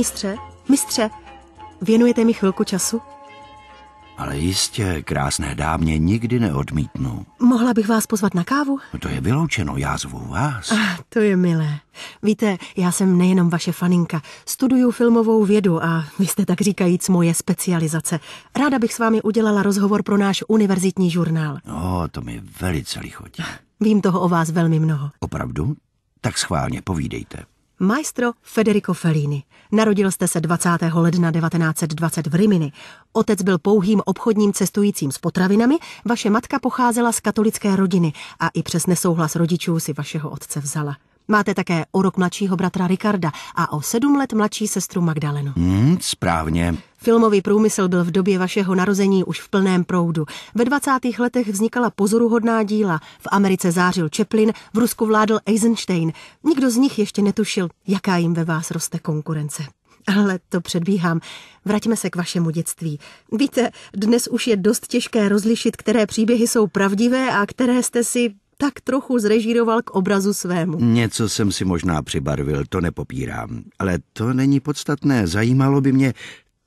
Mistře, mistře, věnujete mi chvilku času? Ale jistě, krásné dámě nikdy neodmítnu. Mohla bych vás pozvat na kávu? To je vyloučeno, já zvu vás. Ah, to je milé. Víte, já jsem nejenom vaše faninka. Studuju filmovou vědu a vy jste tak říkajíc moje specializace. Ráda bych s vámi udělala rozhovor pro náš univerzitní žurnál. No, to mi velice lichotí. Vím toho o vás velmi mnoho. Opravdu? Tak schválně, povídejte. Maestro Federico Fellini. Narodil jste se 20. ledna 1920 v Rimini. Otec byl pouhým obchodním cestujícím s potravinami, vaše matka pocházela z katolické rodiny a i přes nesouhlas rodičů si vašeho otce vzala. Máte také o rok mladšího bratra Ricarda a o sedm let mladší sestru Magdalenu. Hmm, správně. Filmový průmysl byl v době vašeho narození už v plném proudu. Ve 20. letech vznikala pozoruhodná díla. V Americe zářil Chaplin, v Rusku vládl Eisenstein. Nikdo z nich ještě netušil, jaká jim ve vás roste konkurence. Ale to předbíhám. Vraťme se k vašemu dětství. Víte, dnes už je dost těžké rozlišit, které příběhy jsou pravdivé a které jste si tak trochu zrežíroval k obrazu svému. Něco jsem si možná přibarvil, to nepopírám. Ale to není podstatné. Zajímalo by mě,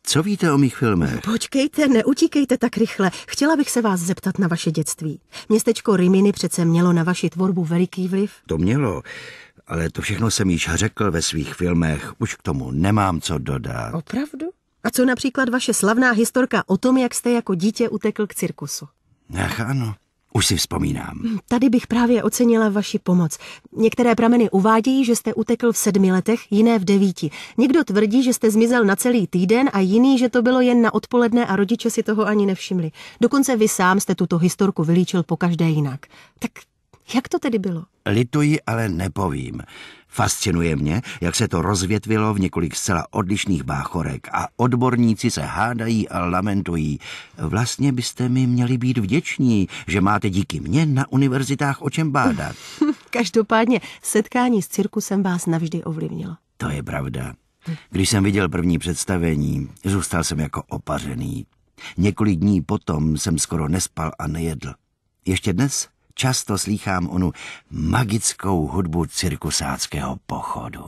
co víte o mých filmech? Počkejte, neutíkejte tak rychle. Chtěla bych se vás zeptat na vaše dětství. Městečko Rimini přece mělo na vaši tvorbu veliký vliv. To mělo, ale to všechno jsem již řekl ve svých filmech. Už k tomu nemám co dodat. Opravdu? A co například vaše slavná historka o tom, jak jste jako dítě utekl k cirkusu? Ach ano. Už si vzpomínám. Hm, tady bych právě ocenila vaši pomoc. Některé prameny uvádějí, že jste utekl v sedmi letech, jiné v devíti. Někdo tvrdí, že jste zmizel na celý týden a jiný, že to bylo jen na odpoledne a rodiče si toho ani nevšimli. Dokonce vy sám jste tuto historku vylíčil po každé jinak. Tak jak to tedy bylo? Lituji, ale nepovím. Fascinuje mě, jak se to rozvětvilo v několik zcela odlišných báchorek a odborníci se hádají a lamentují. Vlastně byste mi měli být vděční, že máte díky mně na univerzitách o čem bádat. Každopádně setkání s cirkusem vás navždy ovlivnilo. To je pravda. Když jsem viděl první představení, zůstal jsem jako opařený. Několik dní potom jsem skoro nespal a nejedl. Ještě dnes často slýchám onu magickou hudbu cirkusáckého pochodu.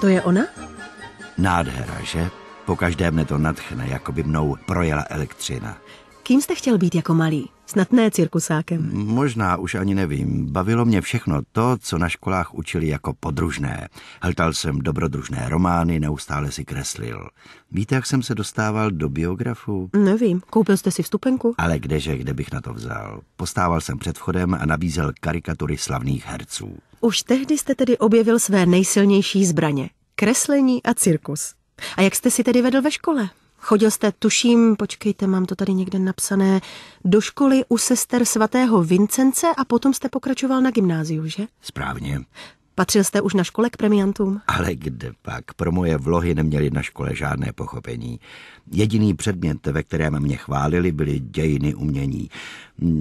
To je ona? Nádhera, že? Po mne to nadchne, jako by mnou projela elektřina. Kým jste chtěl být jako malý? Snad ne cirkusákem. Možná už ani nevím. Bavilo mě všechno to, co na školách učili jako podružné. Hltal jsem dobrodružné romány, neustále si kreslil. Víte, jak jsem se dostával do biografu? Nevím. Koupil jste si vstupenku? Ale kdeže, kde bych na to vzal? Postával jsem před vchodem a nabízel karikatury slavných herců. Už tehdy jste tedy objevil své nejsilnější zbraně. Kreslení a cirkus. A jak jste si tedy vedl ve škole? Chodil jste, tuším, počkejte, mám to tady někde napsané, do školy u sester svatého Vincence a potom jste pokračoval na gymnáziu, že? Správně. Patřil jste už na škole k premiantům? Ale kde pak? Pro moje vlohy neměli na škole žádné pochopení. Jediný předmět, ve kterém mě chválili, byly dějiny umění.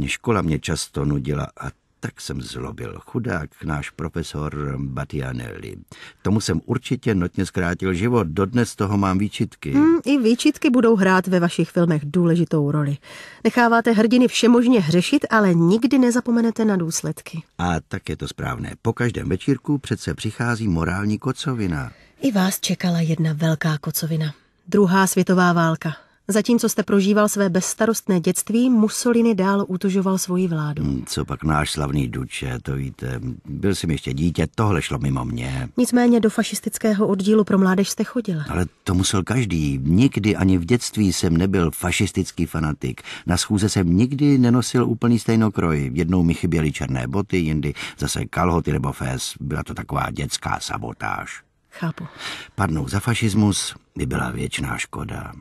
Škola mě často nudila a tak jsem zlobil. Chudák náš profesor Batianelli. Tomu jsem určitě notně zkrátil život. Dodnes toho mám výčitky. Hmm, I výčitky budou hrát ve vašich filmech důležitou roli. Necháváte hrdiny všemožně hřešit, ale nikdy nezapomenete na důsledky. A tak je to správné. Po každém večírku přece přichází morální kocovina. I vás čekala jedna velká kocovina. Druhá světová válka. Zatímco jste prožíval své bezstarostné dětství, Mussolini dál utužoval svoji vládu. Hmm, co pak náš slavný Duče, to víte, byl jsem ještě dítě, tohle šlo mimo mě. Nicméně do fašistického oddílu pro mládež jste chodila. Ale to musel každý. Nikdy ani v dětství jsem nebyl fašistický fanatik. Na schůze jsem nikdy nenosil úplný stejnokroj. Jednou mi chyběly černé boty, jindy zase kalhoty nebo fes. Byla to taková dětská sabotáž. Chápu. Padnou za fašismus by byla věčná škoda.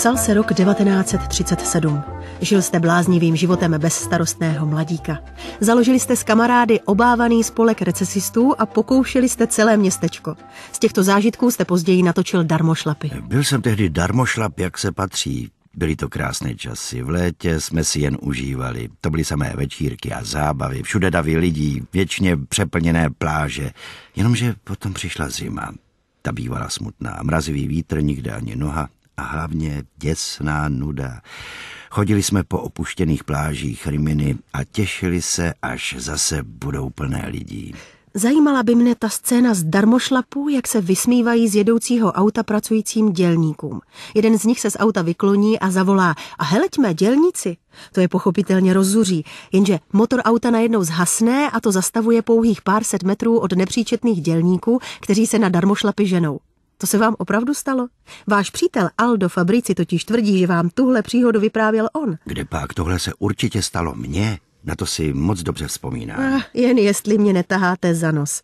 Psal se rok 1937. Žil jste bláznivým životem bezstarostného mladíka. Založili jste s kamarády obávaný spolek recesistů a pokoušeli jste celé městečko. Z těchto zážitků jste později natočil darmošlapy. Byl jsem tehdy darmošlap, jak se patří. Byly to krásné časy. V létě jsme si jen užívali. To byly samé večírky a zábavy. Všude davy lidí, věčně přeplněné pláže. Jenomže potom přišla zima. Ta bývala smutná, mrazivý vítr, nikde ani noha, a hlavně děsná nuda. Chodili jsme po opuštěných plážích Riminy a těšili se, až zase budou plné lidí. Zajímala by mne ta scéna z darmošlapů, jak se vysmívají z jedoucího auta pracujícím dělníkům. Jeden z nich se z auta vykloní a zavolá a heleďme, dělníci. To je pochopitelně rozzuří, jenže motor auta najednou zhasne a to zastavuje pouhých pár set metrů od nepříčetných dělníků, kteří se na darmošlapy ženou. To se vám opravdu stalo? Váš přítel Aldo Fabrici totiž tvrdí, že vám tuhle příhodu vyprávěl on. Kde pak tohle se určitě stalo mně? Na to si moc dobře vzpomíná. Ah, jen jestli mě netaháte za nos.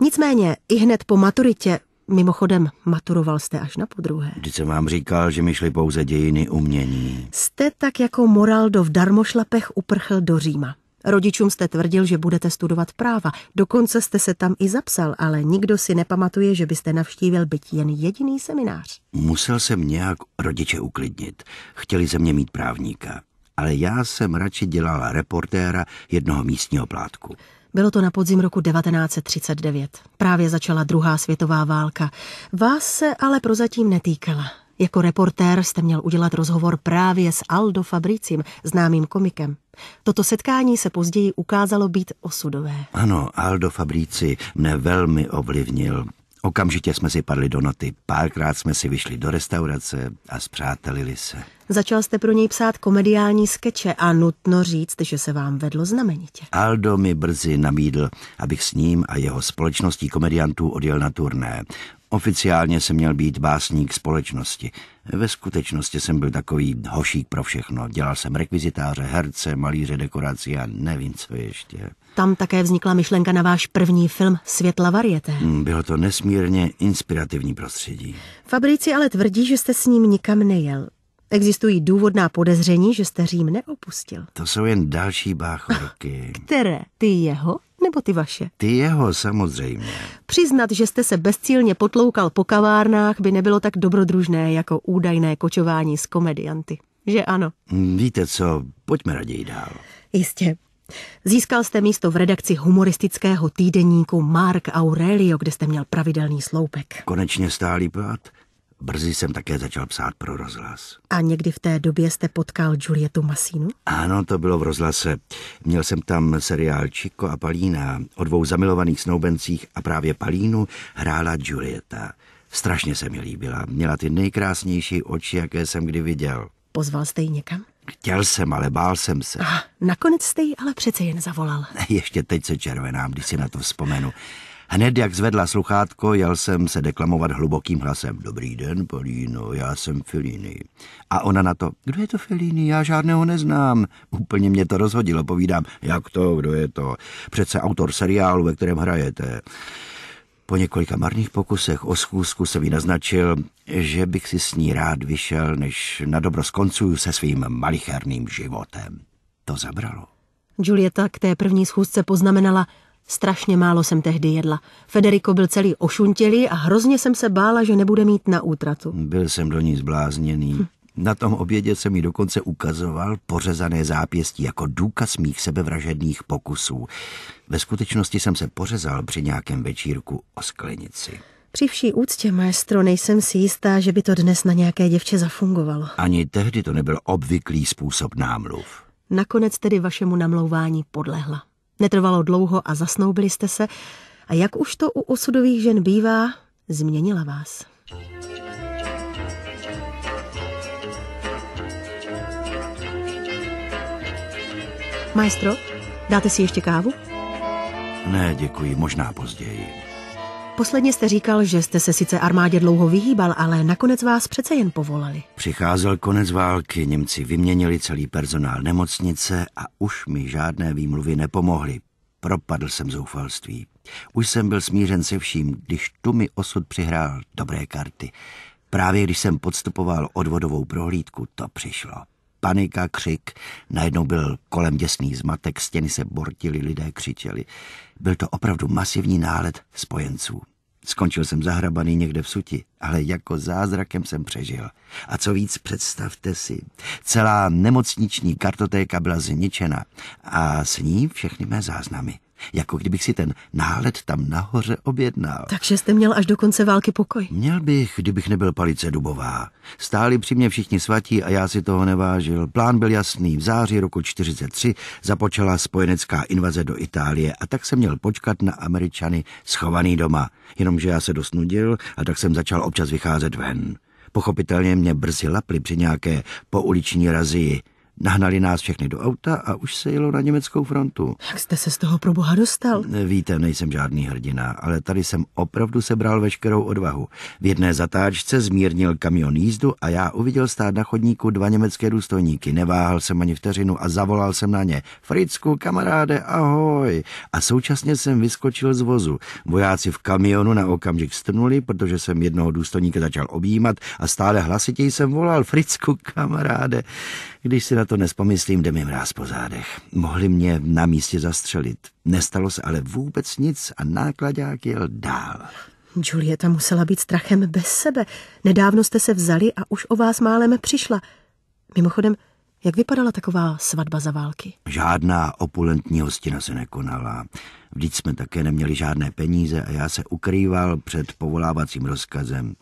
Nicméně, i hned po maturitě, mimochodem, maturoval jste až na podruhé. Vždyť jsem vám říkal, že mi šly pouze dějiny umění. Jste tak jako Moraldo v darmošlapech uprchl do Říma. Rodičům jste tvrdil, že budete studovat práva, dokonce jste se tam i zapsal, ale nikdo si nepamatuje, že byste navštívil byť jen jediný seminář. Musel jsem nějak rodiče uklidnit. Chtěli ze mě mít právníka, ale já jsem radši dělala reportéra jednoho místního plátku. Bylo to na podzim roku 1939. Právě začala druhá světová válka. Vás se ale prozatím netýkala. Jako reportér jste měl udělat rozhovor právě s Aldo Fabricim, známým komikem. Toto setkání se později ukázalo být osudové. Ano, Aldo Fabrici mne velmi ovlivnil. Okamžitě jsme si padli do noty, párkrát jsme si vyšli do restaurace a zpřátelili se. Začal jste pro něj psát komediální skeče a nutno říct, že se vám vedlo znamenitě. Aldo mi brzy nabídl, abych s ním a jeho společností komediantů odjel na turné. Oficiálně jsem měl být básník společnosti. Ve skutečnosti jsem byl takový hošík pro všechno. Dělal jsem rekvizitáře, herce, malíře, dekorace, a nevím, co ještě. Tam také vznikla myšlenka na váš první film Světla variete. Hmm, bylo to nesmírně inspirativní prostředí. Fabrici ale tvrdí, že jste s ním nikam nejel. Existují důvodná podezření, že jste Řím neopustil. To jsou jen další báchorky. Které? Ty jeho? Nebo ty vaše? Ty jeho, samozřejmě. Přiznat, že jste se bezcílně potloukal po kavárnách, by nebylo tak dobrodružné jako údajné kočování s komedianty. Že ano? Mm, víte co, pojďme raději dál. Jistě. Získal jste místo v redakci humoristického týdeníku Mark Aurelio, kde jste měl pravidelný sloupek. Konečně stálý plat. Brzy jsem také začal psát pro rozhlas. A někdy v té době jste potkal Julietu Masínu? Ano, to bylo v rozhlase. Měl jsem tam seriál Chico a Palína o dvou zamilovaných snoubencích a právě Palínu hrála Julieta. Strašně se mi líbila. Měla ty nejkrásnější oči, jaké jsem kdy viděl. Pozval jste ji někam? Chtěl jsem, ale bál jsem se. Ah, nakonec jste ji ale přece jen zavolal. Ještě teď se červenám, když si na to vzpomenu. Hned jak zvedla sluchátko, jel jsem se deklamovat hlubokým hlasem. Dobrý den, Políno, já jsem Filini. A ona na to, kdo je to Filini, já žádného neznám. Úplně mě to rozhodilo, povídám, jak to, kdo je to? Přece autor seriálu, ve kterém hrajete. Po několika marných pokusech o schůzku se mi naznačil, že bych si s ní rád vyšel, než na dobro skoncuju se svým malicherným životem. To zabralo. Julieta k té první schůzce poznamenala – Strašně málo jsem tehdy jedla. Federico byl celý ošuntělý a hrozně jsem se bála, že nebude mít na útratu. Byl jsem do ní zblázněný. Hm. Na tom obědě se mi dokonce ukazoval pořezané zápěstí jako důkaz mých sebevražedných pokusů. Ve skutečnosti jsem se pořezal při nějakém večírku o sklenici. Při vší úctě, maestro, nejsem si jistá, že by to dnes na nějaké děvče zafungovalo. Ani tehdy to nebyl obvyklý způsob námluv. Nakonec tedy vašemu namlouvání podlehla. Netrvalo dlouho a zasnoubili jste se a jak už to u osudových žen bývá, změnila vás. Maestro, dáte si ještě kávu? Ne, děkuji, možná později. Posledně jste říkal, že jste se sice armádě dlouho vyhýbal, ale nakonec vás přece jen povolali. Přicházel konec války, Němci vyměnili celý personál nemocnice a už mi žádné výmluvy nepomohly. Propadl jsem zoufalství. Už jsem byl smířen se vším, když tu mi osud přihrál dobré karty. Právě když jsem podstupoval odvodovou prohlídku, to přišlo panika, křik. Najednou byl kolem děsný zmatek, stěny se bortily, lidé křičeli. Byl to opravdu masivní nálet spojenců. Skončil jsem zahrabaný někde v suti, ale jako zázrakem jsem přežil. A co víc, představte si, celá nemocniční kartotéka byla zničena a s ní všechny mé záznamy. Jako kdybych si ten nálet tam nahoře objednal. Takže jste měl až do konce války pokoj. Měl bych, kdybych nebyl palice dubová. Stáli při mě všichni svatí a já si toho nevážil. Plán byl jasný. V září roku 43 započala spojenecká invaze do Itálie a tak jsem měl počkat na Američany schovaný doma. Jenomže já se dost nudil a tak jsem začal občas vycházet ven. Pochopitelně mě brzy lapli při nějaké pouliční razii. Nahnali nás všechny do auta a už se jelo na německou frontu. Jak jste se z toho pro boha dostal? Víte, nejsem žádný hrdina, ale tady jsem opravdu sebral veškerou odvahu. V jedné zatáčce zmírnil kamion jízdu a já uviděl stát na chodníku dva německé důstojníky. Neváhal jsem ani vteřinu a zavolal jsem na ně. Fricku, kamaráde, ahoj! A současně jsem vyskočil z vozu. Vojáci v kamionu na okamžik strnuli, protože jsem jednoho důstojníka začal objímat a stále hlasitěji jsem volal Fricku, kamaráde. Když si na to nespomyslím, jde mi mráz po zádech. Mohli mě na místě zastřelit. Nestalo se ale vůbec nic a nákladák jel dál. Julieta musela být strachem bez sebe. Nedávno jste se vzali a už o vás málem přišla. Mimochodem, jak vypadala taková svatba za války? Žádná opulentní hostina se nekonala. Vždyť jsme také neměli žádné peníze a já se ukrýval před povolávacím rozkazem.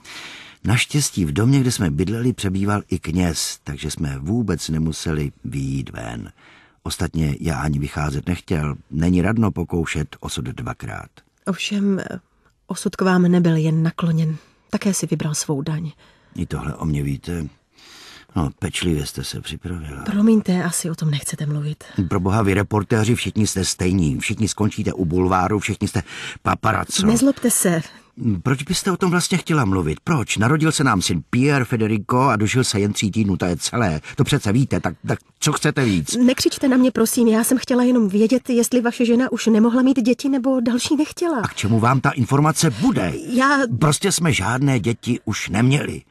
Naštěstí v domě, kde jsme bydleli, přebýval i kněz, takže jsme vůbec nemuseli výjít ven. Ostatně já ani vycházet nechtěl, není radno pokoušet osud dvakrát. Ovšem, eh, osud k vám nebyl jen nakloněn, také si vybral svou daň. I tohle o mě víte. No, pečlivě jste se připravila. Promiňte, asi o tom nechcete mluvit. Pro boha, vy reportéři všichni jste stejní. Všichni skončíte u bulváru, všichni jste paparazzo. Nezlobte se, proč byste o tom vlastně chtěla mluvit? Proč? Narodil se nám syn Pierre Federico a dožil se jen tří týdnů, to je celé. To přece víte, tak, tak co chcete víc? Nekřičte na mě, prosím, já jsem chtěla jenom vědět, jestli vaše žena už nemohla mít děti nebo další nechtěla. A k čemu vám ta informace bude? Já... Prostě jsme žádné děti už neměli.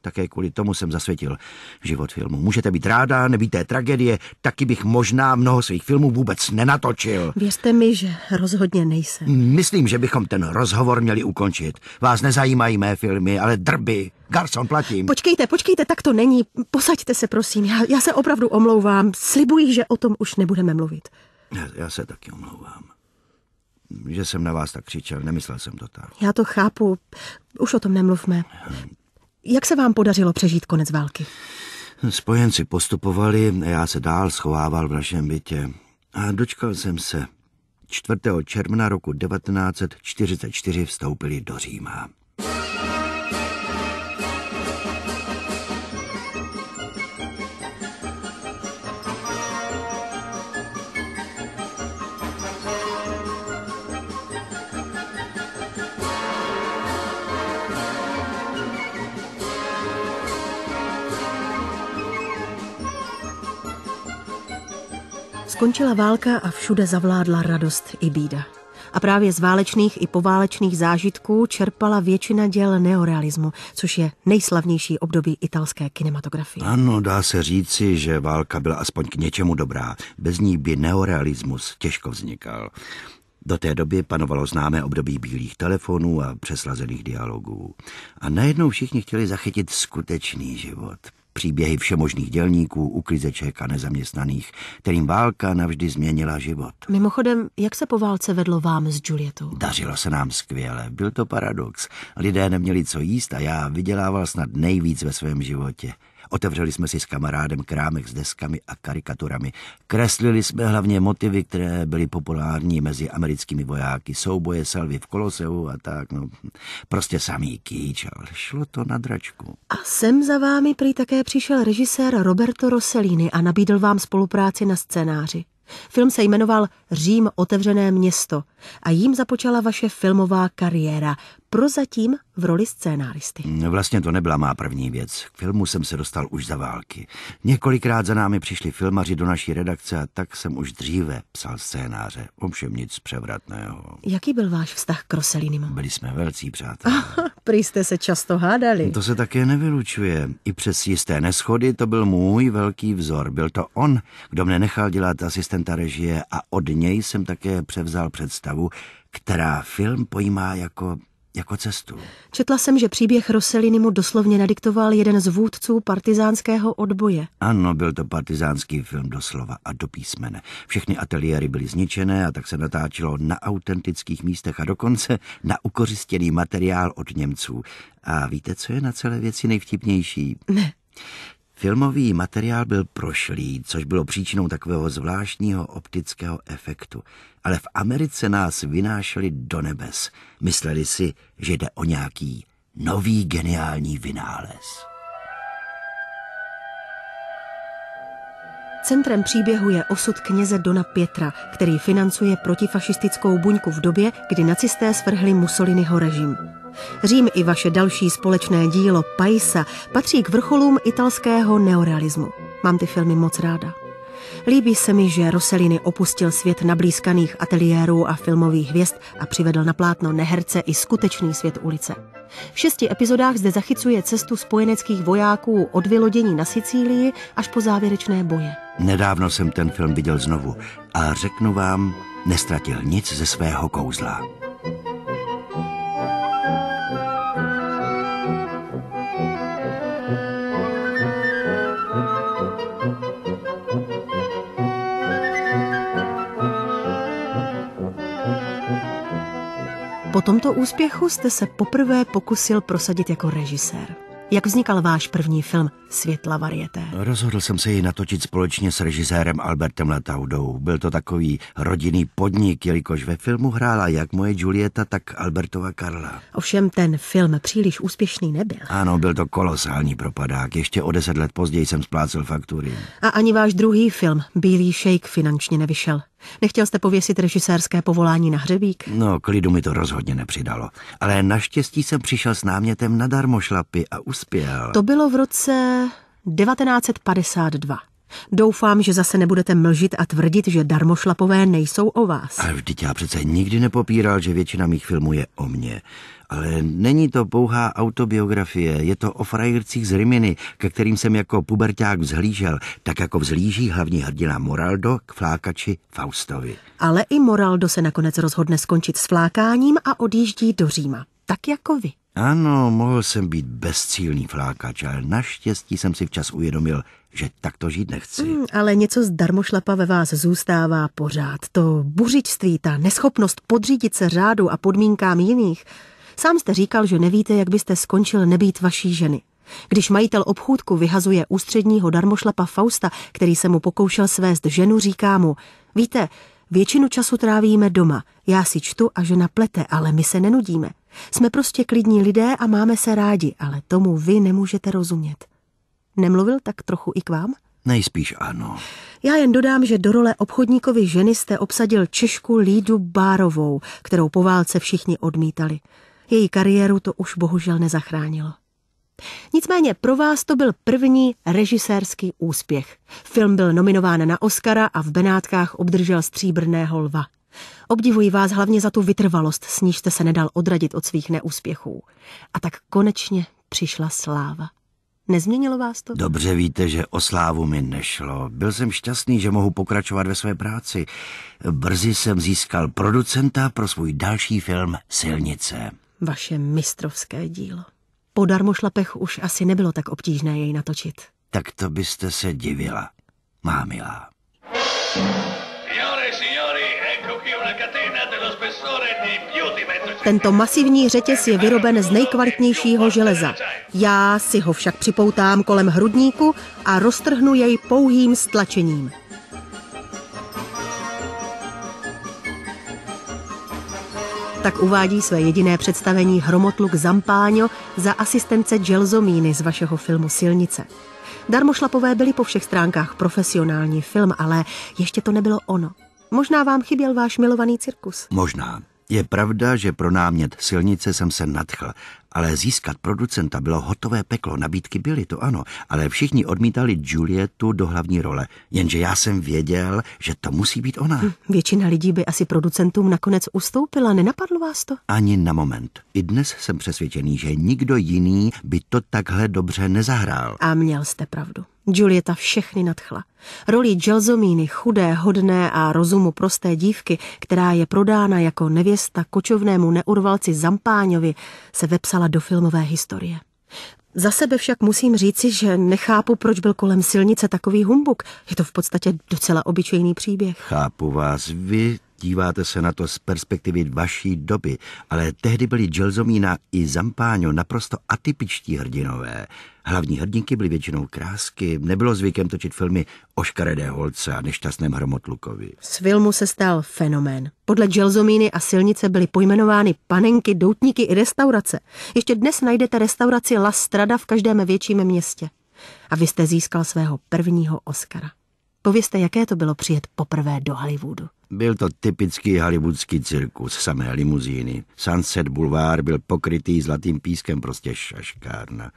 Také kvůli tomu jsem zasvětil život filmu. Můžete být ráda, nebýt tragédie, taky bych možná mnoho svých filmů vůbec nenatočil. Věřte mi, že rozhodně nejsem. Myslím, že bychom ten rozhovor měli ukončit. Vás nezajímají mé filmy, ale drby. Garson, platím. Počkejte, počkejte, tak to není. Posaďte se, prosím. Já, já se opravdu omlouvám. Slibuji, že o tom už nebudeme mluvit. Já, já se taky omlouvám. Že jsem na vás tak křičel, nemyslel jsem to tak. Já to chápu. Už o tom nemluvme. Hm. Jak se vám podařilo přežít konec války? Spojenci postupovali a já se dál schovával v našem bytě. A dočkal jsem se. 4. června roku 1944 vstoupili do Říma. Skončila válka a všude zavládla radost i bída. A právě z válečných i poválečných zážitků čerpala většina děl neorealismu, což je nejslavnější období italské kinematografie. Ano, dá se říci, že válka byla aspoň k něčemu dobrá. Bez ní by neorealismus těžko vznikal. Do té doby panovalo známé období bílých telefonů a přeslazených dialogů. A najednou všichni chtěli zachytit skutečný život, příběhy všemožných dělníků, uklizeček a nezaměstnaných, kterým válka navždy změnila život. Mimochodem, jak se po válce vedlo vám s Julietou? Dařilo se nám skvěle, byl to paradox. Lidé neměli co jíst a já vydělával snad nejvíc ve svém životě. Otevřeli jsme si s kamarádem krámek s deskami a karikaturami. Kreslili jsme hlavně motivy, které byly populární mezi americkými vojáky. Souboje salvy v Koloseu a tak, no. Prostě samý kýč, ale šlo to na dračku. A sem za vámi prý také přišel režisér Roberto Rossellini a nabídl vám spolupráci na scénáři. Film se jmenoval Řím otevřené město – a jím započala vaše filmová kariéra, prozatím v roli scénáristy. Mm, vlastně to nebyla má první věc. K filmu jsem se dostal už za války. Několikrát za námi přišli filmaři do naší redakce a tak jsem už dříve psal scénáře. Ovšem nic převratného. Jaký byl váš vztah k Roselinimu? Byli jsme velcí přátelé. Ah, prý jste se často hádali. To se také nevylučuje. I přes jisté neschody to byl můj velký vzor. Byl to on, kdo mne nechal dělat asistenta režie a od něj jsem také převzal představu představu, která film pojímá jako jako cestu. Četla jsem, že příběh Roseliny mu doslovně nadiktoval jeden z vůdců partizánského odboje. Ano, byl to partizánský film doslova a do písmene. Všechny ateliéry byly zničené a tak se natáčelo na autentických místech a dokonce na ukořistěný materiál od Němců. A víte, co je na celé věci nejvtipnější? Ne. Filmový materiál byl prošlý, což bylo příčinou takového zvláštního optického efektu. Ale v Americe nás vynášeli do nebes. Mysleli si, že jde o nějaký nový geniální vynález. Centrem příběhu je osud kněze Dona Pietra, který financuje protifašistickou buňku v době, kdy nacisté svrhli Mussoliniho režim. Řím i vaše další společné dílo Paisa patří k vrcholům italského neorealismu. Mám ty filmy moc ráda. Líbí se mi, že Roseliny opustil svět nablízkaných ateliérů a filmových hvězd a přivedl na plátno neherce i skutečný svět ulice. V šesti epizodách zde zachycuje cestu spojeneckých vojáků od vylodění na Sicílii až po závěrečné boje. Nedávno jsem ten film viděl znovu a řeknu vám, nestratil nic ze svého kouzla. Po tomto úspěchu jste se poprvé pokusil prosadit jako režisér. Jak vznikal váš první film světla varieté. Rozhodl jsem se ji natočit společně s režisérem Albertem Letaudou. Byl to takový rodinný podnik, jelikož ve filmu hrála jak moje Julieta, tak Albertova Karla. Ovšem ten film příliš úspěšný nebyl. Ano, byl to kolosální propadák. Ještě o deset let později jsem splácel faktury. A ani váš druhý film, Bílý šejk, finančně nevyšel. Nechtěl jste pověsit režisérské povolání na hřebík? No, klidu mi to rozhodně nepřidalo. Ale naštěstí jsem přišel s námětem na darmošlapy a uspěl. To bylo v roce 1952. Doufám, že zase nebudete mlžit a tvrdit, že darmošlapové nejsou o vás. Ale vždyť já přece nikdy nepopíral, že většina mých filmů je o mně. Ale není to pouhá autobiografie, je to o frajercích z Riminy, ke kterým jsem jako puberták vzhlížel, tak jako vzhlíží hlavní hrdina Moraldo k flákači Faustovi. Ale i Moraldo se nakonec rozhodne skončit s flákáním a odjíždí do Říma, tak jako vy. Ano, mohl jsem být bezcílný flákač, ale naštěstí jsem si včas uvědomil, že takto žít nechci. Mm, ale něco zdarmošlapa ve vás zůstává pořád. To buřičství, ta neschopnost podřídit se řádu a podmínkám jiných. Sám jste říkal, že nevíte, jak byste skončil nebýt vaší ženy. Když majitel obchůdku vyhazuje ústředního darmošlapa Fausta, který se mu pokoušel svést ženu, říká mu, víte, většinu času trávíme doma, já si čtu a žena plete, ale my se nenudíme. Jsme prostě klidní lidé a máme se rádi, ale tomu vy nemůžete rozumět. Nemluvil tak trochu i k vám? Nejspíš ano. Já jen dodám, že do role obchodníkovi ženy jste obsadil Češku Lídu Bárovou, kterou po válce všichni odmítali. Její kariéru to už bohužel nezachránilo. Nicméně pro vás to byl první režisérský úspěch. Film byl nominován na Oscara a v Benátkách obdržel stříbrného lva. Obdivuji vás hlavně za tu vytrvalost, s níž jste se nedal odradit od svých neúspěchů. A tak konečně přišla sláva. Nezměnilo vás to? Dobře víte, že o slávu mi nešlo. Byl jsem šťastný, že mohu pokračovat ve své práci. Brzy jsem získal producenta pro svůj další film Silnice. Vaše mistrovské dílo. Po darmošlapech už asi nebylo tak obtížné jej natočit. Tak to byste se divila, má milá. Tento masivní řetěz je vyroben z nejkvalitnějšího železa. Já si ho však připoutám kolem hrudníku a roztrhnu jej pouhým stlačením. Tak uvádí své jediné představení Hromotluk Zampáňo za asistence Gelzomíny z vašeho filmu Silnice. Darmošlapové byli po všech stránkách profesionální film, ale ještě to nebylo ono. Možná vám chyběl váš milovaný cirkus. Možná. Je pravda, že pro námět silnice jsem se nadchl, ale získat producenta bylo hotové peklo, nabídky byly, to ano, ale všichni odmítali Julietu do hlavní role, jenže já jsem věděl, že to musí být ona. Hm, většina lidí by asi producentům nakonec ustoupila, nenapadlo vás to? Ani na moment. I dnes jsem přesvědčený, že nikdo jiný by to takhle dobře nezahrál. A měl jste pravdu. Julieta všechny nadchla. Roli Gelsomíny, chudé, hodné a rozumu prosté dívky, která je prodána jako nevěsta kočovnému neurvalci Zampáňovi, se vepsala do filmové historie. Za sebe však musím říci, že nechápu, proč byl kolem silnice takový humbuk. Je to v podstatě docela obyčejný příběh. Chápu vás. Vy Díváte se na to z perspektivy vaší doby, ale tehdy byli Gelsomína i Zampáňo naprosto atypičtí hrdinové. Hlavní hrdinky byly většinou krásky, nebylo zvykem točit filmy o škaredé holce a nešťastném hromotlukovi. Z filmu se stal fenomén. Podle Gelsomíny a silnice byly pojmenovány panenky, doutníky i restaurace. Ještě dnes najdete restauraci La Strada v každém větším městě. A vy jste získal svého prvního Oscara. Povězte, jaké to bylo přijet poprvé do Hollywoodu. Byl to typický hollywoodský cirkus, samé limuzíny. Sunset Boulevard byl pokrytý zlatým pískem, prostě šaškárna.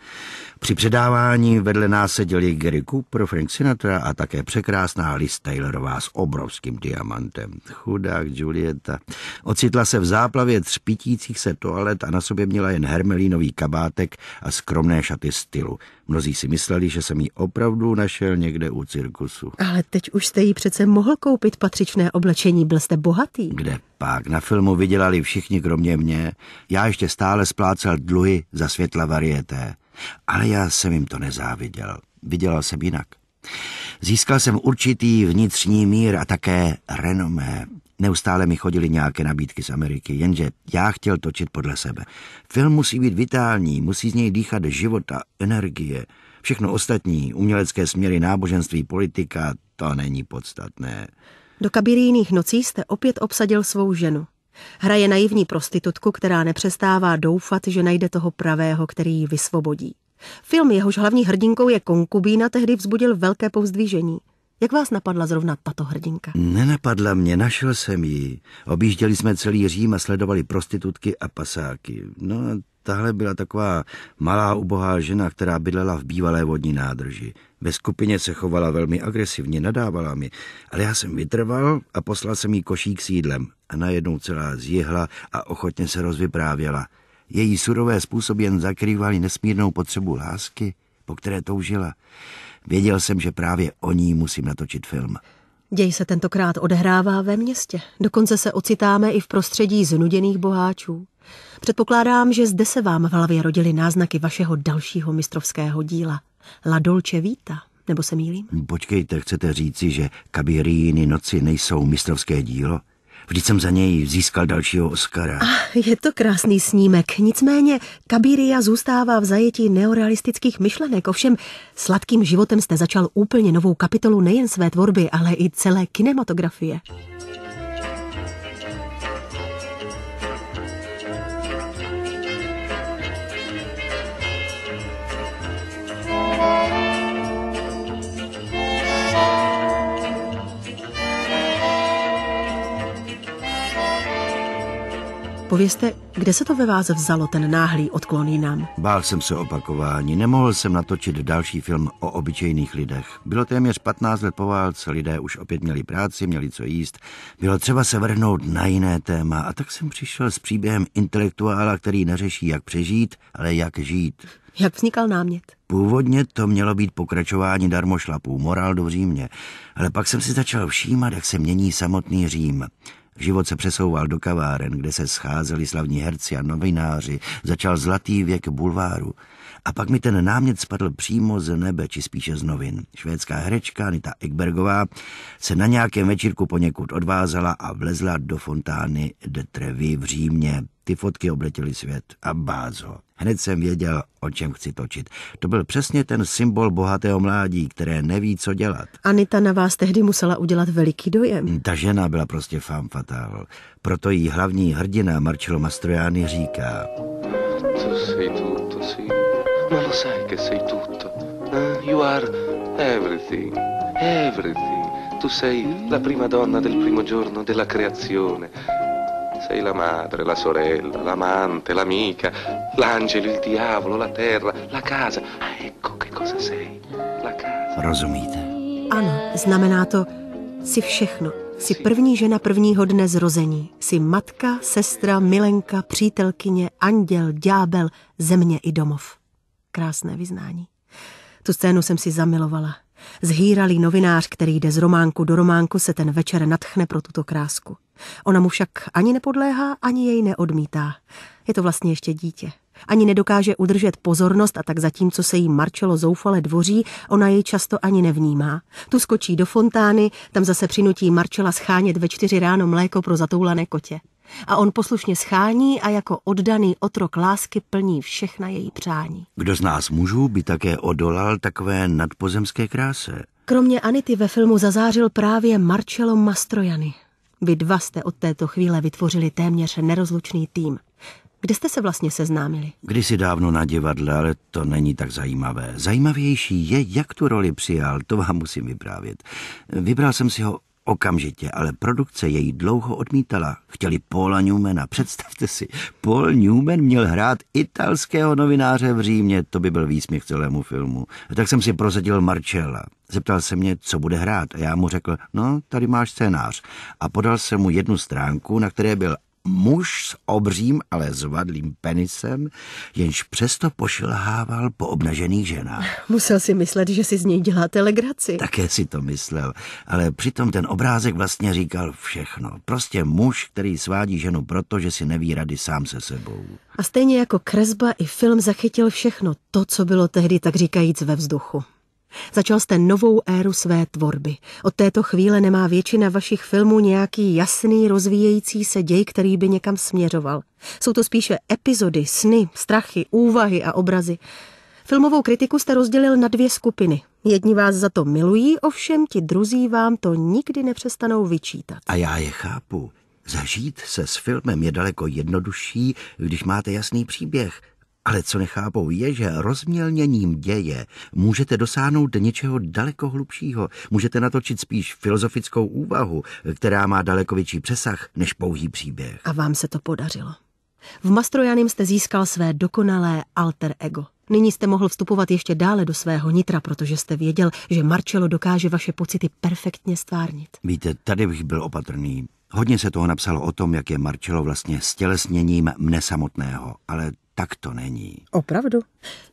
Při předávání vedle nás seděli Gary Cooper, Frank Sinatra a také překrásná Liz Taylorová s obrovským diamantem. Chudák Julieta. Ocitla se v záplavě třpitících se toalet a na sobě měla jen hermelínový kabátek a skromné šaty stylu. Mnozí si mysleli, že jsem ji opravdu našel někde u cirkusu. Ale teď už jste jí přece mohl koupit patřičné oblečení, byl jste bohatý. Kde pak? Na filmu vydělali všichni kromě mě. Já ještě stále splácel dluhy za světla varieté. Ale já jsem jim to nezáviděl. Viděl jsem jinak. Získal jsem určitý vnitřní mír a také renomé. Neustále mi chodili nějaké nabídky z Ameriky, jenže já chtěl točit podle sebe. Film musí být vitální, musí z něj dýchat života, energie. Všechno ostatní, umělecké směry, náboženství, politika, to není podstatné. Do kabiríných nocí jste opět obsadil svou ženu. Hraje naivní prostitutku, která nepřestává doufat, že najde toho pravého, který ji vysvobodí. Film, jehož hlavní hrdinkou je konkubína, tehdy vzbudil velké povzdvížení. Jak vás napadla zrovna tato hrdinka? Nenapadla mě, našel jsem ji. Objížděli jsme celý Řím a sledovali prostitutky a pasáky. No a tahle byla taková malá ubohá žena, která bydlela v bývalé vodní nádrži. Ve skupině se chovala velmi agresivně, nadávala mi, ale já jsem vytrval a poslal jsem jí košík s jídlem. A najednou celá zjehla a ochotně se rozvyprávěla. Její surové způsoby jen zakrývaly nesmírnou potřebu lásky, po které toužila. Věděl jsem, že právě o ní musím natočit film. Děj se tentokrát odehrává ve městě. Dokonce se ocitáme i v prostředí znuděných boháčů. Předpokládám, že zde se vám v hlavě rodily náznaky vašeho dalšího mistrovského díla. La Dolce Vita, nebo se mýlím? Počkejte, chcete říci, že Kabiríny noci nejsou mistrovské dílo? Vždyť jsem za něj získal dalšího Oscara. Ach, je to krásný snímek. Nicméně Kabiria zůstává v zajetí neorealistických myšlenek. Ovšem, sladkým životem jste začal úplně novou kapitolu nejen své tvorby, ale i celé kinematografie. Povězte, kde se to ve vás vzalo, ten náhlý odklon jinam? Bál jsem se opakování, nemohl jsem natočit další film o obyčejných lidech. Bylo téměř 15 let po válce, lidé už opět měli práci, měli co jíst. Bylo třeba se vrhnout na jiné téma a tak jsem přišel s příběhem intelektuála, který neřeší, jak přežít, ale jak žít. Jak vznikal námět? Původně to mělo být pokračování darmošlapů, morál do Římě, ale pak jsem si začal všímat, jak se mění samotný Řím. Život se přesouval do kaváren, kde se scházeli slavní herci a novináři, začal zlatý věk bulváru. A pak mi ten námět spadl přímo z nebe, či spíše z novin. Švédská herečka Anita Ekbergová se na nějakém večírku poněkud odvázala a vlezla do fontány de Trevi v Římě. Ty fotky obletěly svět a ho. Hned jsem věděl, o čem chci točit. To byl přesně ten symbol bohatého mládí, které neví, co dělat. Anita na vás tehdy musela udělat veliký dojem. Hm, ta žena byla prostě femme fatal. Proto jí hlavní hrdina Marcello Mastroianni říká... Tu sei tutto, sì. Ma no, lo no, sai che sei tutto. Eh, you are everything. Everything. Tu sei la prima donna del primo giorno della creazione. Sei la madre, la sorella, l'amante, l'amica, l'angelo, il diavolo, la terra, la casa. Ah, ecco che cosa sei. La casa. Rozumíte? Ano, znamená to si všechno. Jsi první žena prvního dne zrození. Jsi matka, sestra, milenka, přítelkyně, anděl, ďábel, země i domov. Krásné vyznání. Tu scénu jsem si zamilovala. Zhýralý novinář, který jde z románku do románku, se ten večer natchne pro tuto krásku. Ona mu však ani nepodléhá, ani jej neodmítá. Je to vlastně ještě dítě. Ani nedokáže udržet pozornost a tak zatímco se jí Marcelo zoufale dvoří, ona jej často ani nevnímá. Tu skočí do fontány, tam zase přinutí Marcela schánět ve čtyři ráno mléko pro zatoulané kotě. A on poslušně schání a jako oddaný otrok lásky plní všechna její přání. Kdo z nás mužů by také odolal takové nadpozemské kráse? Kromě Anity ve filmu zazářil právě Marcello Mastrojany. Vy dva jste od této chvíle vytvořili téměř nerozlučný tým. Kde jste se vlastně seznámili? Kdysi dávno na divadle, ale to není tak zajímavé. Zajímavější je, jak tu roli přijal, to vám musím vyprávět. Vybral jsem si ho Okamžitě, ale produkce jej dlouho odmítala. Chtěli Paula Newmana, představte si. Paul Newman měl hrát italského novináře v Římě, to by byl výsměch celému filmu. Tak jsem si prozadil Marcella. Zeptal se mě, co bude hrát a já mu řekl, no, tady máš scénář. A podal jsem mu jednu stránku, na které byl muž s obřím, ale zvadlým penisem, jenž přesto pošilhával po obnažených ženách. Musel si myslet, že si z něj dělá telegraci. Také si to myslel, ale přitom ten obrázek vlastně říkal všechno. Prostě muž, který svádí ženu proto, že si neví rady sám se sebou. A stejně jako kresba i film zachytil všechno to, co bylo tehdy tak říkajíc ve vzduchu. Začal jste novou éru své tvorby. Od této chvíle nemá většina vašich filmů nějaký jasný, rozvíjející se děj, který by někam směřoval. Jsou to spíše epizody, sny, strachy, úvahy a obrazy. Filmovou kritiku jste rozdělil na dvě skupiny. Jedni vás za to milují, ovšem ti druzí vám to nikdy nepřestanou vyčítat. A já je chápu. Zažít se s filmem je daleko jednodušší, když máte jasný příběh – ale co nechápou je, že rozmělněním děje můžete dosáhnout něčeho daleko hlubšího. Můžete natočit spíš filozofickou úvahu, která má daleko větší přesah než pouhý příběh. A vám se to podařilo. V Mastrojanim jste získal své dokonalé alter ego. Nyní jste mohl vstupovat ještě dále do svého nitra, protože jste věděl, že Marcello dokáže vaše pocity perfektně stvárnit. Víte, tady bych byl opatrný. Hodně se toho napsalo o tom, jak je Marcello vlastně stělesněním mne samotného, ale tak to není. Opravdu?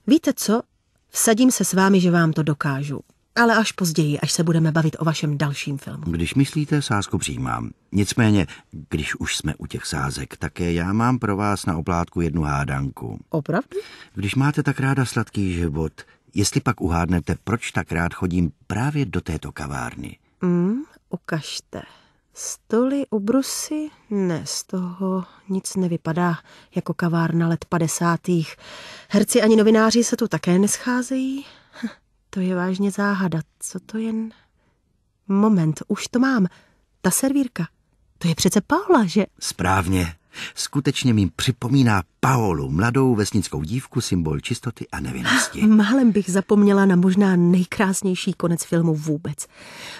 Víte co? Vsadím se s vámi, že vám to dokážu. Ale až později, až se budeme bavit o vašem dalším filmu. Když myslíte, sázku přijímám. Nicméně, když už jsme u těch sázek, také já mám pro vás na oplátku jednu hádanku. Opravdu? Když máte tak ráda sladký život, jestli pak uhádnete, proč tak rád chodím právě do této kavárny. Mm, ukažte. Stoly, obrusy? Ne, z toho nic nevypadá jako kavárna let padesátých. Herci ani novináři se tu také nescházejí. Hm, to je vážně záhada. Co to jen... Moment, už to mám. Ta servírka. To je přece Paula, že? Správně. Skutečně mi připomíná Paolu, mladou vesnickou dívku, symbol čistoty a nevinnosti. Málem bych zapomněla na možná nejkrásnější konec filmu vůbec.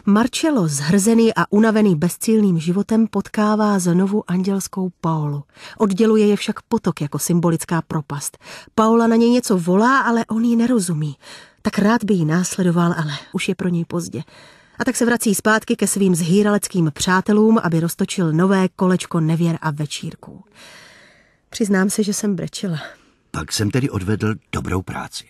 Marcello, zhrzený a unavený bezcílným životem, potkává znovu andělskou Paolu. Odděluje je však potok jako symbolická propast. Paola na něj něco volá, ale on ji nerozumí. Tak rád by ji následoval, ale už je pro něj pozdě a tak se vrací zpátky ke svým zhýraleckým přátelům, aby roztočil nové kolečko nevěr a večírků. Přiznám se, že jsem brečela. Pak jsem tedy odvedl dobrou práci.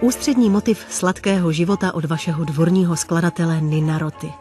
Ústřední motiv sladkého života od vašeho dvorního skladatele Nina Roty.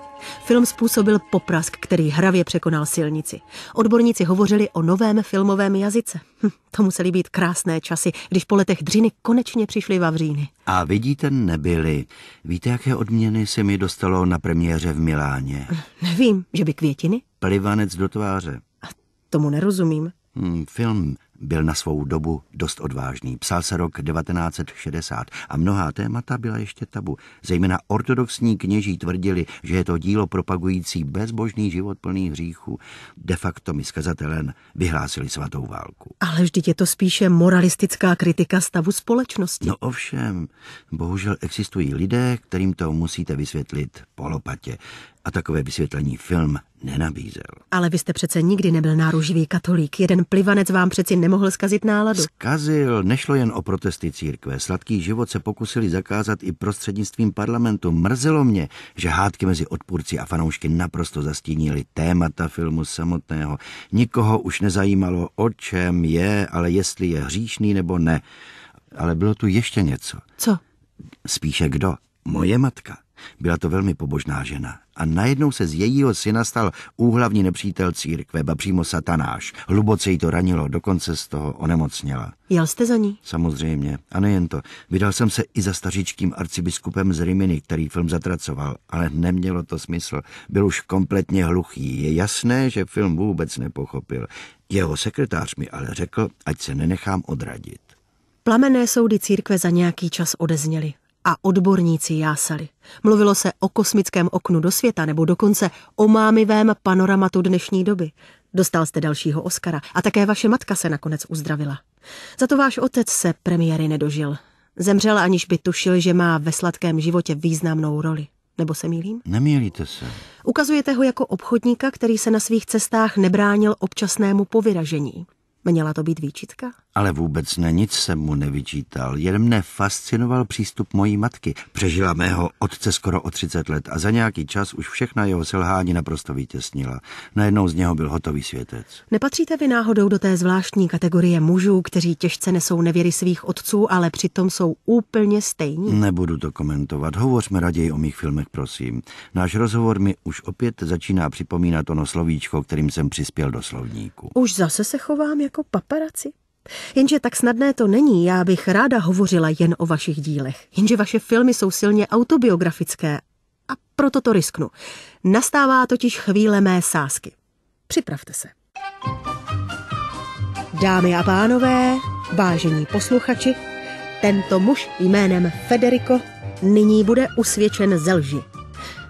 Film způsobil poprask, který hravě překonal silnici. Odborníci hovořili o novém filmovém jazyce. Hm, to museli být krásné časy, když po letech dřiny konečně přišly vavříny. A vidíte, nebyly. Víte, jaké odměny se mi dostalo na premiéře v Miláně? Hm, nevím, že by květiny? Plivanec do tváře. A tomu nerozumím. Hm, film byl na svou dobu dost odvážný. Psal se rok 1960 a mnohá témata byla ještě tabu. Zejména ortodoxní kněží tvrdili, že je to dílo propagující bezbožný život plný hříchu. De facto mi skazatelen vyhlásili svatou válku. Ale vždyť je to spíše moralistická kritika stavu společnosti. No ovšem, bohužel existují lidé, kterým to musíte vysvětlit polopatě. A takové vysvětlení film nenabízel. Ale vy jste přece nikdy nebyl náruživý katolík. Jeden plivanec vám přeci ne nemohl zkazit náladu. Zkazil, nešlo jen o protesty církve. Sladký život se pokusili zakázat i prostřednictvím parlamentu. Mrzelo mě, že hádky mezi odpůrci a fanoušky naprosto zastínily témata filmu samotného. Nikoho už nezajímalo, o čem je, ale jestli je hříšný nebo ne. Ale bylo tu ještě něco. Co? Spíše kdo? Moje matka. Byla to velmi pobožná žena a najednou se z jejího syna stal úhlavní nepřítel církve, ba přímo satanáš. Hluboce jí to ranilo, dokonce z toho onemocněla. Jel jste za ní? Samozřejmě. A nejen to. Vydal jsem se i za stařičkým arcibiskupem z Riminy, který film zatracoval, ale nemělo to smysl. Byl už kompletně hluchý. Je jasné, že film vůbec nepochopil. Jeho sekretář mi ale řekl, ať se nenechám odradit. Plamené soudy církve za nějaký čas odezněly a odborníci jásali. Mluvilo se o kosmickém oknu do světa nebo dokonce o mámivém panoramatu dnešní doby. Dostal jste dalšího Oscara a také vaše matka se nakonec uzdravila. Za to váš otec se premiéry nedožil. Zemřel, aniž by tušil, že má ve sladkém životě významnou roli. Nebo se mýlím? Nemýlíte se. Ukazujete ho jako obchodníka, který se na svých cestách nebránil občasnému povyražení. Měla to být výčitka? ale vůbec ne, nic jsem mu nevyčítal, jen mne fascinoval přístup mojí matky. Přežila mého otce skoro o 30 let a za nějaký čas už všechna jeho selhání naprosto vytěsnila. Najednou z něho byl hotový světec. Nepatříte vy náhodou do té zvláštní kategorie mužů, kteří těžce nesou nevěry svých otců, ale přitom jsou úplně stejní? Nebudu to komentovat, hovořme raději o mých filmech, prosím. Náš rozhovor mi už opět začíná připomínat ono slovíčko, kterým jsem přispěl do slovníku. Už zase se chovám jako paparaci? Jenže tak snadné to není, já bych ráda hovořila jen o vašich dílech. Jenže vaše filmy jsou silně autobiografické a proto to risknu. Nastává totiž chvíle mé sásky. Připravte se. Dámy a pánové, vážení posluchači, tento muž jménem Federico nyní bude usvědčen ze lži.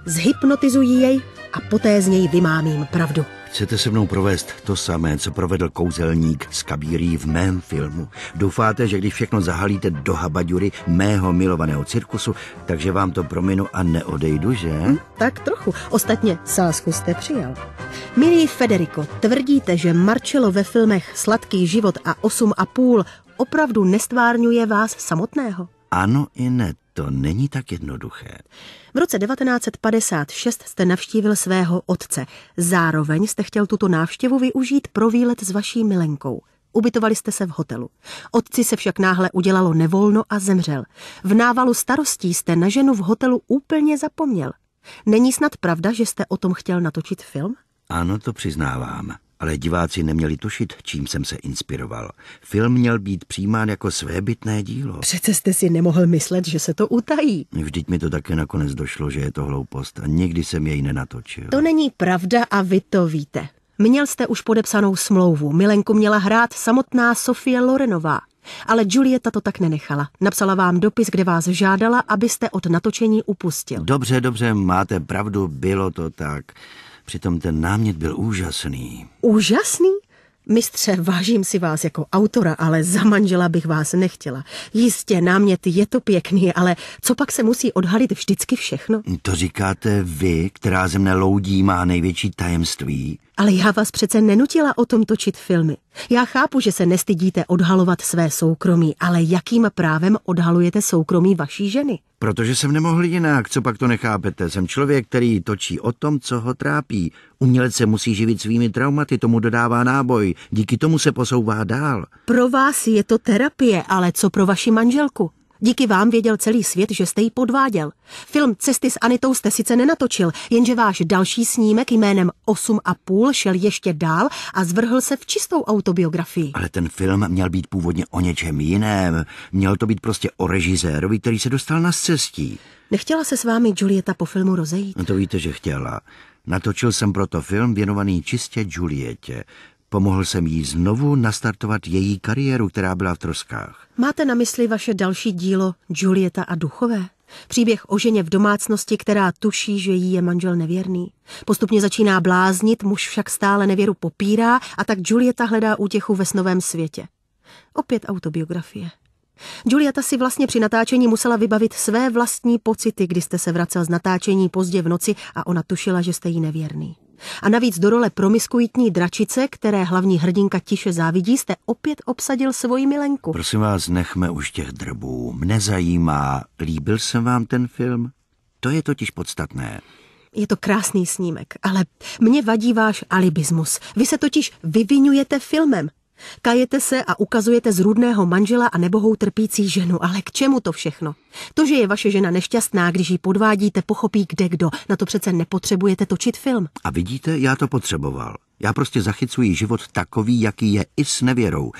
Zhypnotizují jej a poté z něj vymámím pravdu. Chcete se mnou provést to samé, co provedl kouzelník z kabírí v mém filmu. Doufáte, že když všechno zahalíte do habaďury mého milovaného cirkusu, takže vám to prominu a neodejdu, že? Hm, tak trochu. Ostatně sásku jste přijal. Milý Federico, tvrdíte, že Marcello ve filmech Sladký život a 8,5 opravdu nestvárňuje vás samotného? Ano i ne, to není tak jednoduché. V roce 1956 jste navštívil svého otce. Zároveň jste chtěl tuto návštěvu využít pro výlet s vaší milenkou. Ubytovali jste se v hotelu. Otci se však náhle udělalo nevolno a zemřel. V návalu starostí jste na ženu v hotelu úplně zapomněl. Není snad pravda, že jste o tom chtěl natočit film? Ano, to přiznávám. Ale diváci neměli tušit, čím jsem se inspiroval. Film měl být přijímán jako svébytné dílo. Přece jste si nemohl myslet, že se to utají. Vždyť mi to také nakonec došlo, že je to hloupost a nikdy jsem jej nenatočil. To není pravda a vy to víte. Měl jste už podepsanou smlouvu. Milenku měla hrát samotná Sofie Lorenová. Ale Julieta to tak nenechala. Napsala vám dopis, kde vás žádala, abyste od natočení upustil. Dobře, dobře, máte pravdu, bylo to tak. Přitom ten námět byl úžasný. Úžasný? Mistře, vážím si vás jako autora, ale za manžela bych vás nechtěla. Jistě, námět je to pěkný, ale co pak se musí odhalit vždycky všechno? To říkáte vy, která ze mne loudí, má největší tajemství. Ale já vás přece nenutila o tom točit filmy. Já chápu, že se nestydíte odhalovat své soukromí, ale jakým právem odhalujete soukromí vaší ženy? Protože jsem nemohl jinak, co pak to nechápete. Jsem člověk, který točí o tom, co ho trápí. Umělec se musí živit svými traumaty, tomu dodává náboj. Díky tomu se posouvá dál. Pro vás je to terapie, ale co pro vaši manželku? Díky vám věděl celý svět, že jste ji podváděl. Film Cesty s Anitou jste sice nenatočil, jenže váš další snímek jménem 8,5 šel ještě dál a zvrhl se v čistou autobiografii. Ale ten film měl být původně o něčem jiném. Měl to být prostě o režisérovi, který se dostal na cestí. Nechtěla se s vámi Julieta po filmu rozejít? No to víte, že chtěla. Natočil jsem proto film věnovaný čistě Julietě. Pomohl jsem jí znovu nastartovat její kariéru, která byla v troskách. Máte na mysli vaše další dílo Julieta a duchové? Příběh o ženě v domácnosti, která tuší, že jí je manžel nevěrný. Postupně začíná bláznit, muž však stále nevěru popírá a tak Julieta hledá útěchu ve snovém světě. Opět autobiografie. Julieta si vlastně při natáčení musela vybavit své vlastní pocity, kdy jste se vracel z natáčení pozdě v noci a ona tušila, že jste jí nevěrný. A navíc do role promiskuitní dračice, které hlavní hrdinka tiše závidí, jste opět obsadil svoji milenku. Prosím vás, nechme už těch drbů. Mne zajímá, líbil jsem vám ten film? To je totiž podstatné. Je to krásný snímek, ale mě vadí váš alibismus. Vy se totiž vyvinujete filmem. Kajete se a ukazujete zrůdného manžela a nebohou trpící ženu, ale k čemu to všechno? To, že je vaše žena nešťastná, když ji podvádíte, pochopí kde kdo. Na to přece nepotřebujete točit film. A vidíte, já to potřeboval. Já prostě zachycuji život takový, jaký je i s nevěrou.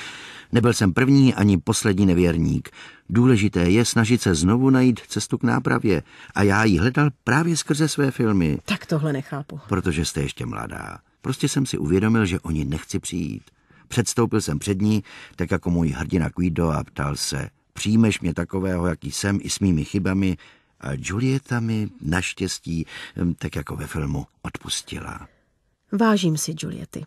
Nebyl jsem první ani poslední nevěrník. Důležité je snažit se znovu najít cestu k nápravě. A já ji hledal právě skrze své filmy. Tak tohle nechápu. Protože jste ještě mladá. Prostě jsem si uvědomil, že oni nechci přijít. Předstoupil jsem před ní, tak jako můj hrdina Guido a ptal se, přijmeš mě takového, jaký jsem, i s mými chybami, a Julieta mi naštěstí, hm, tak jako ve filmu, odpustila. Vážím si Juliety.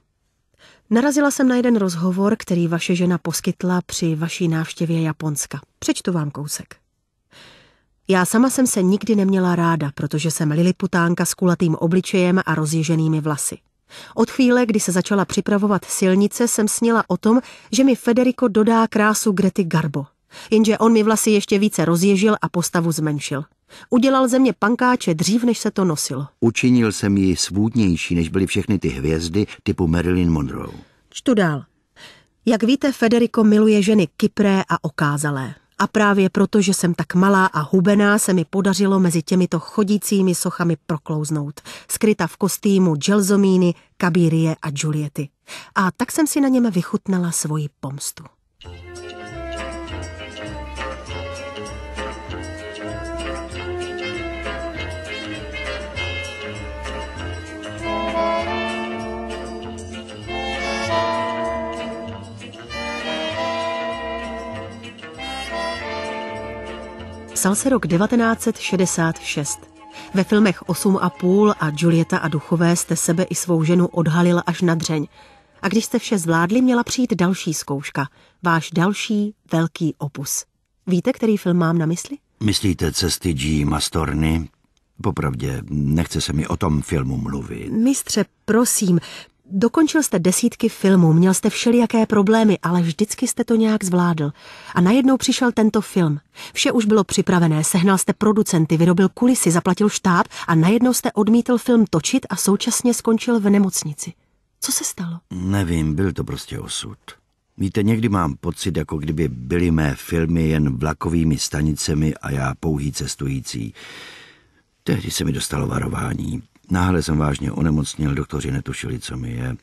Narazila jsem na jeden rozhovor, který vaše žena poskytla při vaší návštěvě Japonska. Přečtu vám kousek. Já sama jsem se nikdy neměla ráda, protože jsem liliputánka s kulatým obličejem a rozježenými vlasy. Od chvíle, kdy se začala připravovat silnice, jsem snila o tom, že mi Federico dodá krásu Grety Garbo. Jenže on mi vlasy ještě více rozježil a postavu zmenšil. Udělal ze mě pankáče dřív, než se to nosilo. Učinil jsem ji svůdnější, než byly všechny ty hvězdy typu Marilyn Monroe. Čtu dál. Jak víte, Federico miluje ženy kypré a okázalé a právě proto, že jsem tak malá a hubená, se mi podařilo mezi těmito chodícími sochami proklouznout, skryta v kostýmu Gelsomíny, Kabírie a Juliety. A tak jsem si na něm vychutnala svoji pomstu. psal se rok 1966. Ve filmech osm a Julieta a duchové jste sebe i svou ženu odhalila až na dřeň. A když jste vše zvládli, měla přijít další zkouška. Váš další velký opus. Víte, který film mám na mysli? Myslíte cesty G. Mastorny? Popravdě, nechce se mi o tom filmu mluvit. Mistře, prosím, Dokončil jste desítky filmů, měl jste všelijaké problémy, ale vždycky jste to nějak zvládl. A najednou přišel tento film. Vše už bylo připravené, sehnal jste producenty, vyrobil kulisy, zaplatil štáb a najednou jste odmítl film točit a současně skončil v nemocnici. Co se stalo? Nevím, byl to prostě osud. Víte, někdy mám pocit, jako kdyby byly mé filmy jen vlakovými stanicemi a já pouhý cestující. Tehdy se mi dostalo varování. Náhle jsem vážně onemocněl, doktoři netušili, co mi je.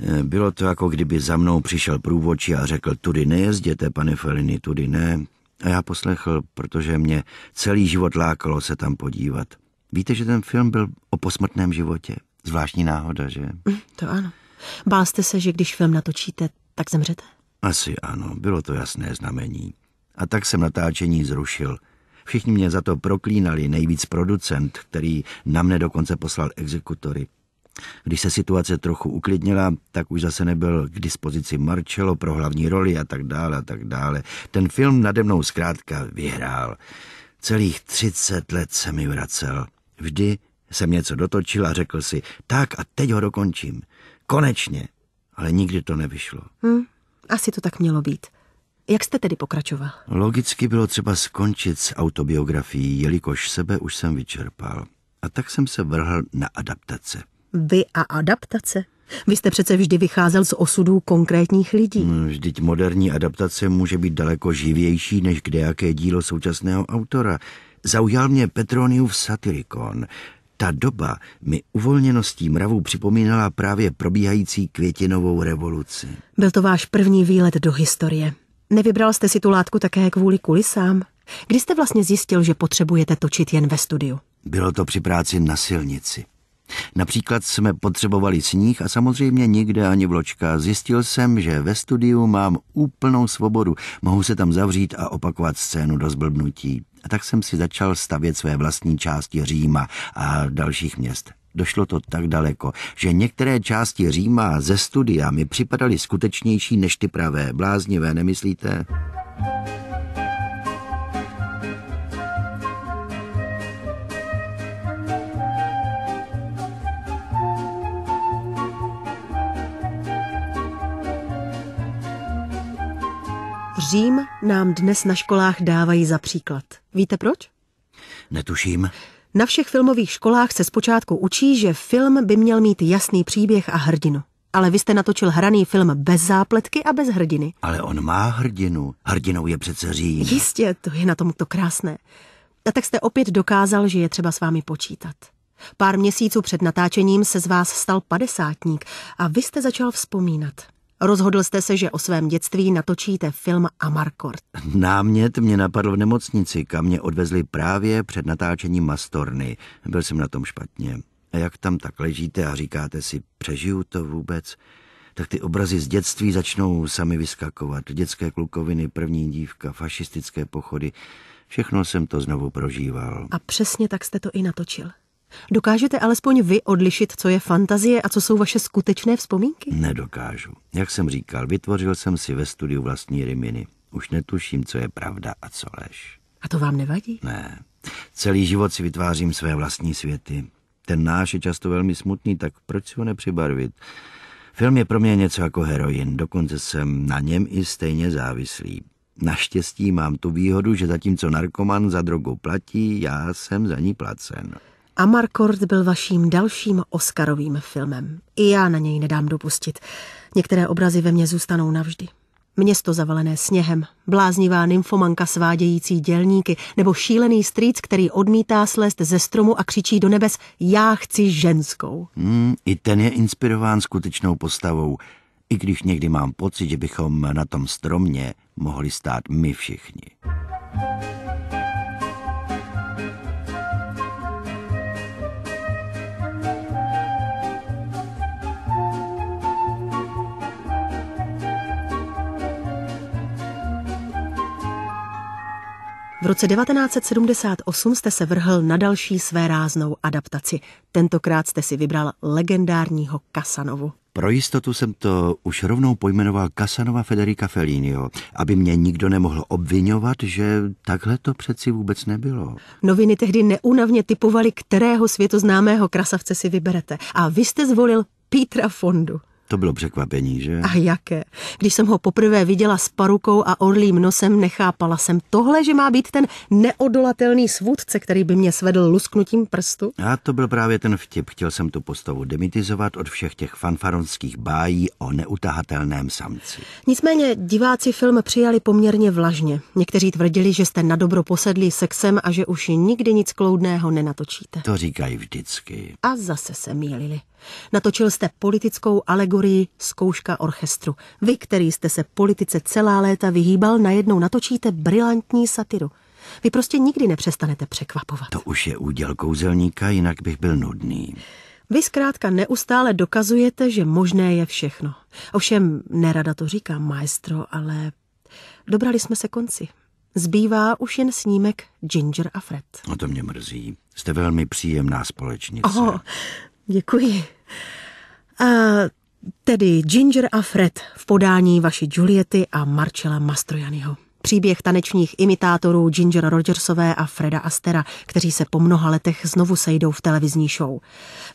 Eh, bylo to jako kdyby za mnou přišel průvodčí a řekl, tudy nejezděte, pane Feliny, tudy ne. A já poslechl, protože mě celý život lákalo se tam podívat. Víte, že ten film byl o posmrtném životě? Zvláštní náhoda, že? Hm, to ano. Bál jste se, že když film natočíte, tak zemřete? Asi ano, bylo to jasné znamení. A tak jsem natáčení zrušil – Všichni mě za to proklínali, nejvíc producent, který na mne dokonce poslal exekutory. Když se situace trochu uklidnila, tak už zase nebyl k dispozici Marcello pro hlavní roli a tak dále a tak dále. Ten film nade mnou zkrátka vyhrál. Celých třicet let se mi vracel. Vždy jsem něco dotočil a řekl si, tak a teď ho dokončím. Konečně. Ale nikdy to nevyšlo. Hmm, asi to tak mělo být. Jak jste tedy pokračoval? Logicky bylo třeba skončit s autobiografií, jelikož sebe už jsem vyčerpal. A tak jsem se vrhl na adaptace. Vy a adaptace? Vy jste přece vždy vycházel z osudů konkrétních lidí. Hmm, vždyť moderní adaptace může být daleko živější než kdejaké dílo současného autora. Zaujal mě Petroniův satirikon. Ta doba mi uvolněností mravu připomínala právě probíhající květinovou revoluci. Byl to váš první výlet do historie. Nevybral jste si tu látku také kvůli kulisám? Kdy jste vlastně zjistil, že potřebujete točit jen ve studiu? Bylo to při práci na silnici. Například jsme potřebovali sníh a samozřejmě nikde ani vločka. Zjistil jsem, že ve studiu mám úplnou svobodu. Mohu se tam zavřít a opakovat scénu do zblbnutí. A tak jsem si začal stavět své vlastní části Říma a dalších měst. Došlo to tak daleko, že některé části Říma ze studia mi připadaly skutečnější než ty pravé, bláznivé, nemyslíte? Řím nám dnes na školách dávají za příklad. Víte proč? Netuším. Na všech filmových školách se zpočátku učí, že film by měl mít jasný příběh a hrdinu. Ale vy jste natočil hraný film bez zápletky a bez hrdiny. Ale on má hrdinu. Hrdinou je přece Řín. Jistě, to je na tom to krásné. A tak jste opět dokázal, že je třeba s vámi počítat. Pár měsíců před natáčením se z vás stal padesátník a vy jste začal vzpomínat. Rozhodl jste se, že o svém dětství natočíte film Amarkort. Námět mě napadl v nemocnici, kam mě odvezli právě před natáčením Mastorny. Byl jsem na tom špatně. A jak tam tak ležíte a říkáte si, přežiju to vůbec, tak ty obrazy z dětství začnou sami vyskakovat. Dětské klukoviny, první dívka, fašistické pochody. Všechno jsem to znovu prožíval. A přesně tak jste to i natočil. Dokážete alespoň vy odlišit, co je fantazie a co jsou vaše skutečné vzpomínky? Nedokážu. Jak jsem říkal, vytvořil jsem si ve studiu vlastní riminy. Už netuším, co je pravda a co lež. A to vám nevadí? Ne. Celý život si vytvářím své vlastní světy. Ten náš je často velmi smutný, tak proč si ho nepřibarvit? Film je pro mě něco jako heroin, dokonce jsem na něm i stejně závislý. Naštěstí mám tu výhodu, že zatímco narkoman za drogu platí, já jsem za ní placen. Amarcord byl vaším dalším Oscarovým filmem. I já na něj nedám dopustit. Některé obrazy ve mně zůstanou navždy. Město zavalené sněhem, bláznivá nymfomanka svádějící dělníky nebo šílený strýc, který odmítá slést ze stromu a křičí do nebes Já chci ženskou. Hmm, I ten je inspirován skutečnou postavou, i když někdy mám pocit, že bychom na tom stromě mohli stát my všichni. V roce 1978 jste se vrhl na další své ráznou adaptaci. Tentokrát jste si vybral legendárního Kasanovu. Pro jistotu jsem to už rovnou pojmenoval Kasanova Federica Felliniho, aby mě nikdo nemohl obvinovat, že takhle to přeci vůbec nebylo. Noviny tehdy neúnavně typovaly, kterého světoznámého krasavce si vyberete. A vy jste zvolil Petra Fondu. To bylo překvapení, že? A jaké? Když jsem ho poprvé viděla s parukou a orlým nosem, nechápala jsem tohle, že má být ten neodolatelný svůdce, který by mě svedl lusknutím prstu? A to byl právě ten vtip. Chtěl jsem tu postavu demitizovat od všech těch fanfaronských bájí o neutahatelném samci. Nicméně diváci film přijali poměrně vlažně. Někteří tvrdili, že jste na dobro posedlí sexem a že už nikdy nic kloudného nenatočíte. To říkají vždycky. A zase se mýlili. Natočil jste politickou alegorii Zkouška orchestru. Vy, který jste se politice celá léta vyhýbal, najednou natočíte brilantní satiru. Vy prostě nikdy nepřestanete překvapovat. To už je úděl kouzelníka, jinak bych byl nudný. Vy zkrátka neustále dokazujete, že možné je všechno. Ovšem, nerada to říkám, maestro, ale dobrali jsme se konci. Zbývá už jen snímek Ginger a Fred. No to mě mrzí. Jste velmi příjemná společnice. Oho, děkuji. A tedy Ginger a Fred v podání vaší Juliety a Marcela Mastrojaniho. Příběh tanečních imitátorů Ginger Rogersové a Freda Astera, kteří se po mnoha letech znovu sejdou v televizní show.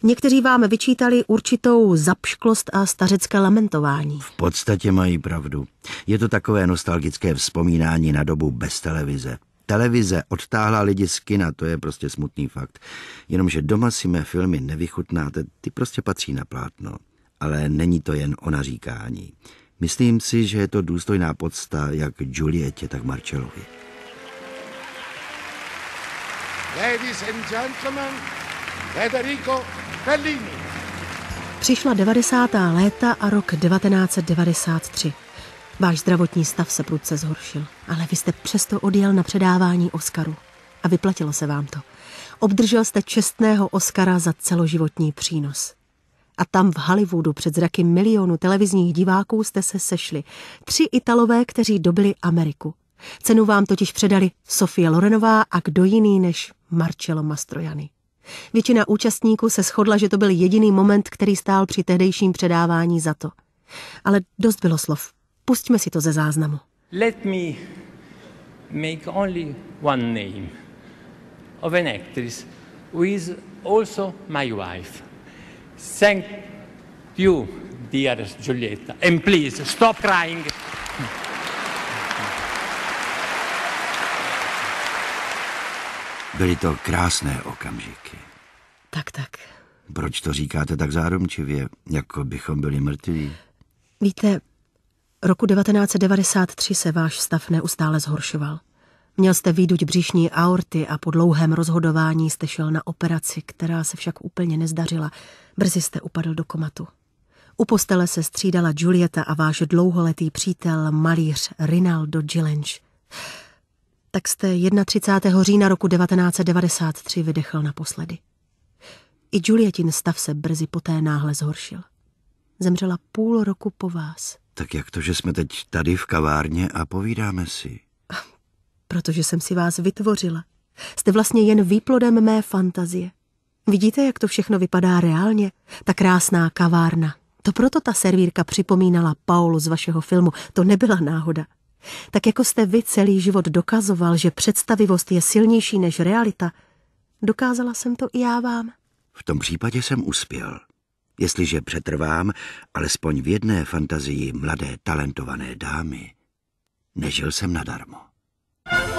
Někteří vám vyčítali určitou zapšklost a stařecké lamentování. V podstatě mají pravdu. Je to takové nostalgické vzpomínání na dobu bez televize. Televize odtáhla lidi z kina, to je prostě smutný fakt. Jenomže doma si mé filmy nevychutnáte, ty prostě patří na plátno. Ale není to jen o naříkání. Myslím si, že je to důstojná podsta jak Julietě, tak Marcelovi. Ladies and gentlemen, Federico Fellini. Přišla 90. léta a rok 1993. Váš zdravotní stav se prudce zhoršil, ale vy jste přesto odjel na předávání Oscaru. A vyplatilo se vám to. Obdržel jste čestného Oscara za celoživotní přínos. A tam v Hollywoodu před zraky milionu televizních diváků jste se sešli. Tři Italové, kteří dobili Ameriku. Cenu vám totiž předali Sofie Lorenová a kdo jiný než Marcello Mastrojany. Většina účastníků se shodla, že to byl jediný moment, který stál při tehdejším předávání za to. Ale dost bylo slov. Pustíme si to ze záznamu. Let me make only one name of an actress who is also my wife. Thank you, dear Giulietta, and please stop crying. Byly to krásné okamžiky. Tak, tak. Proč to říkáte tak zárumčivě, jako bychom byli mrtví? Víte, Roku 1993 se váš stav neustále zhoršoval. Měl jste výduť břišní aorty a po dlouhém rozhodování jste šel na operaci, která se však úplně nezdařila. Brzy jste upadl do komatu. U postele se střídala Julieta a váš dlouholetý přítel, malíř Rinaldo Gillenge. Tak jste 31. října roku 1993 vydechl naposledy. I Julietin stav se brzy poté náhle zhoršil. Zemřela půl roku po vás. Tak jak to, že jsme teď tady v kavárně a povídáme si? Protože jsem si vás vytvořila. Jste vlastně jen výplodem mé fantazie. Vidíte, jak to všechno vypadá reálně? Ta krásná kavárna. To proto ta servírka připomínala Paulu z vašeho filmu. To nebyla náhoda. Tak jako jste vy celý život dokazoval, že představivost je silnější než realita, dokázala jsem to i já vám. V tom případě jsem uspěl jestliže přetrvám alespoň v jedné fantazii mladé talentované dámy, nežil jsem nadarmo. thank you